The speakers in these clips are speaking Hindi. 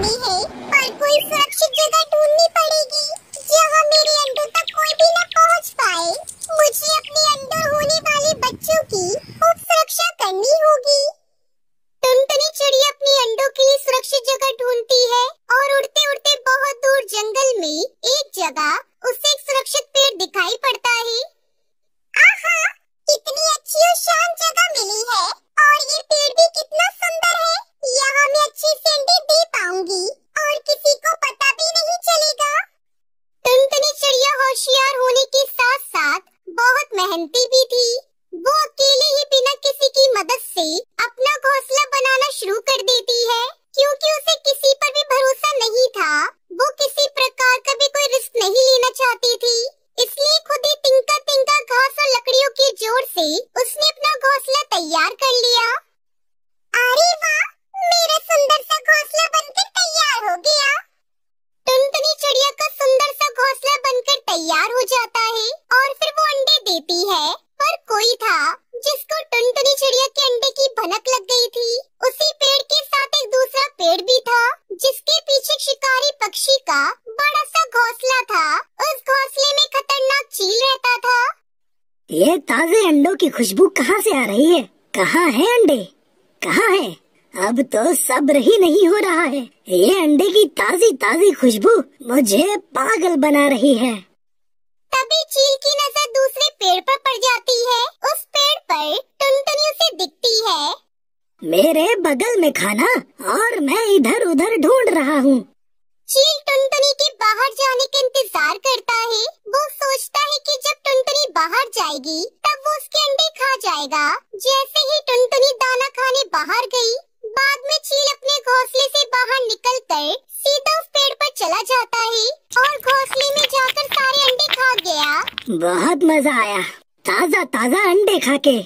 नहीं है और कोई फर्क शुरू कर देती है क्योंकि उसे ये ताजे अंडों की खुशबू कहाँ से आ रही है कहाँ है अंडे कहाँ है अब तो सब्र ही नहीं हो रहा है ये अंडे की ताजी ताजी खुशबू मुझे पागल बना रही है तभी चील की नजर दूसरे पेड़ पर पड़ जाती है उस पेड़ पर टुनटुनी उसे दिखती है मेरे बगल में खाना और मैं इधर उधर ढूंढ रहा हूँ चील टुनटुनी के बाहर जाने का इंतजार करता है वो सोचता है कि जब टुनटुनी बाहर जाएगी तब वो उसके अंडे खा जाएगा जैसे ही टुनटुनी दाना खाने बाहर गई बाद में चील अपने घोंसले से बाहर निकल कर सीधा उस पेड़ पर चला जाता है और घोंसले में जाकर सारे अंडे खा गया बहुत मजा आया ताजा ताजा अंडे खा के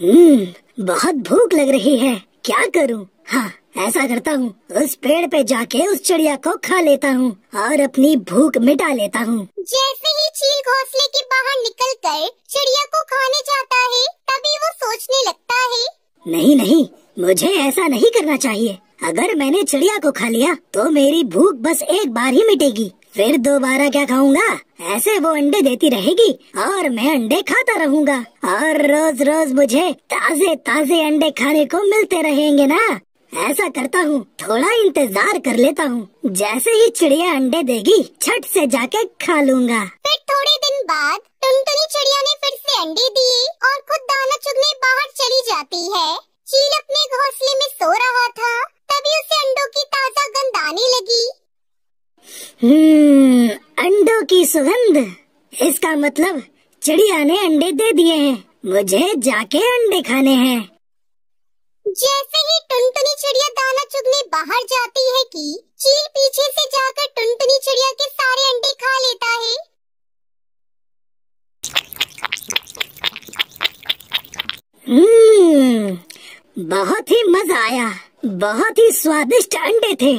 हम्म, बहुत भूख लग रही है क्या करूं? हाँ ऐसा करता हूँ उस पेड़ पे जाके उस चिड़िया को खा लेता हूँ और अपनी भूख मिटा लेता हूँ जैसे ही चील घोंसले के बाहर निकल कर चिड़िया को खाने जाता है तभी वो सोचने लगता है नहीं नहीं मुझे ऐसा नहीं करना चाहिए अगर मैंने चिड़िया को खा लिया तो मेरी भूख बस एक बार ही मिटेगी फिर दोबारा क्या खाऊंगा ऐसे वो अंडे देती रहेगी और मैं अंडे खाता रहूँगा और रोज रोज मुझे ताजे ताजे अंडे खाने को मिलते रहेंगे ना ऐसा करता हूँ थोड़ा इंतजार कर लेता हूँ जैसे ही चिड़िया अंडे देगी छठ से जाके खा लूंगा फिर थोड़े दिन बाद टुनटुनी चिड़िया ने फिर से अंडे दिए और खुद दाना चुगने बाहर चली जाती है चील अपने घोंसले में सो रहा था तभी उसे अंडों की ताजा गंध आने लगी हम्म अंडों की सुगंध इसका मतलब चिड़िया ने अंडे दे दिए हैं मुझे जाके अंडे खाने हैं जैसे ही टुनटुनी चिड़िया दाना चुगने बाहर जाती है कि चील पीछे से जाकर टुनटुनी चिड़िया के सारे अंडे खा लेता है हम्म बहुत ही मजा आया बहुत ही स्वादिष्ट अंडे थे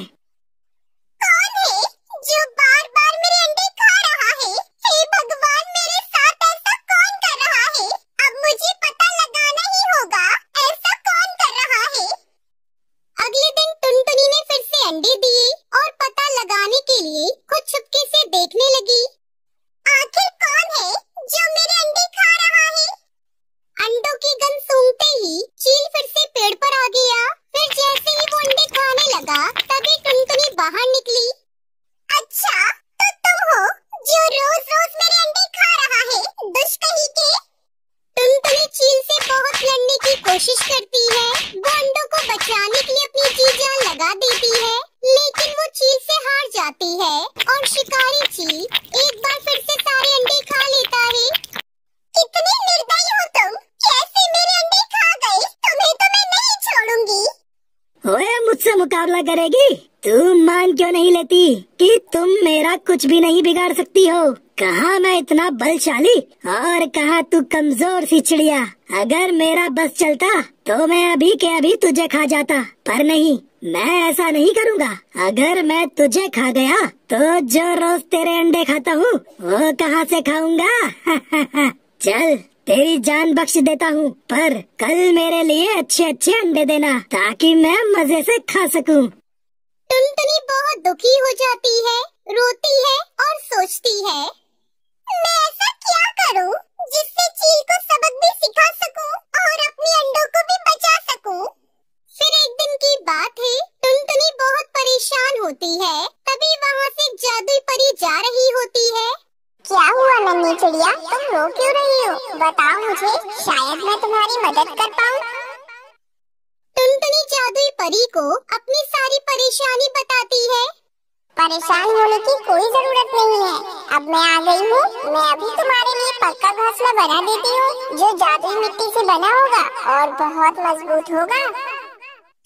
जाती है और शिकारी चील एक बार फिर से सारे अंडे खा लेता है इतने निर्दयी हो तुम कैसे मेरे अंडे खा गए तुम्हें तो मैं नहीं छोड़ूंगी ओए मुझसे मुकाबला करेगी तू मान क्यों नहीं लेती कि तुम मेरा कुछ भी नहीं बिगाड़ सकती हो कहा मैं इतना बलशाली और कहा तू कमजोर सी चिड़िया अगर मेरा बस चलता तो मैं अभी के अभी तुझे खा जाता पर नहीं मैं ऐसा नहीं करूँगा अगर मैं तुझे खा गया तो जो रोज तेरे अंडे खाता हूँ वो कहाँ से खाऊंगा चल तेरी जान बख्श देता हूँ पर कल मेरे लिए अच्छे अच्छे अंडे देना ताकि मैं मजे से खा सकूँ टुनटुनी बहुत दुखी हो जाती है परेशान होती है तभी वहाँ से जादुई परी जा रही होती है क्या हुआ नन्ही चिड़िया तुम रो क्यों रही हो बताओ मुझे शायद मैं तुम्हारी मदद कर पाऊँ टुनटुनी जादुई परी को अपनी सारी परेशानी बताती है परेशान होने की कोई जरूरत नहीं है अब मैं आ गई हूँ मैं अभी तुम्हारे लिए पक्का घोंसला बना देती हूँ जो जादुई मिट्टी से बना होगा और बहुत मजबूत होगा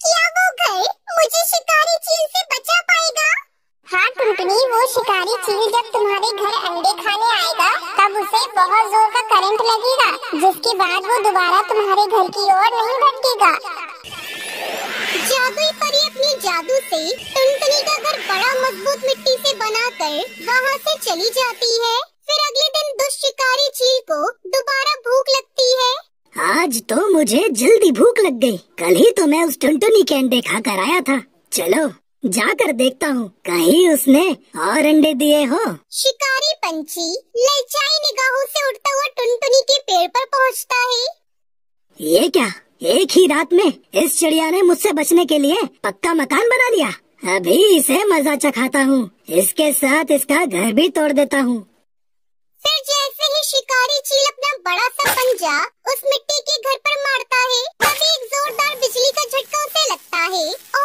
क्या वो गए मुझे शिकारी चील से शिकारी चील जब तुम्हारे घर अंडे खाने आएगा तब उसे बहुत जोर का करंट लगेगा जिसके बाद वो दोबारा तुम्हारे घर की ओर नहीं भटकेगा जादुई परी अपने जादू से टनटनी का घर बड़ा मजबूत मिट्टी से बनाकर वहाँ से चली जाती है फिर अगले दिन दुष्ट शिकारी चील को दोबारा भूख लगती है आज तो मुझे जल्दी भूख लग गई। कल ही तो मैं उस टुनटुनी के अंडे खा कर आया था चलो जाकर देखता हूँ कहीं उसने और अंडे दिए हो शिकारी पंछी लचाई निगाहों से उड़ता हुआ टुनटुनी के पेड़ पर पहुँचता है ये क्या एक ही रात में इस चिड़िया ने मुझसे बचने के लिए पक्का मकान बना लिया अभी इसे मजा चखाता हूँ इसके साथ इसका घर भी तोड़ देता हूँ फिर जैसे ही शिकारी चील अपना बड़ा सा पंजा उस मिट्टी के घर पर मारता है तभी एक जोरदार बिजली का झटका उसे लगता है और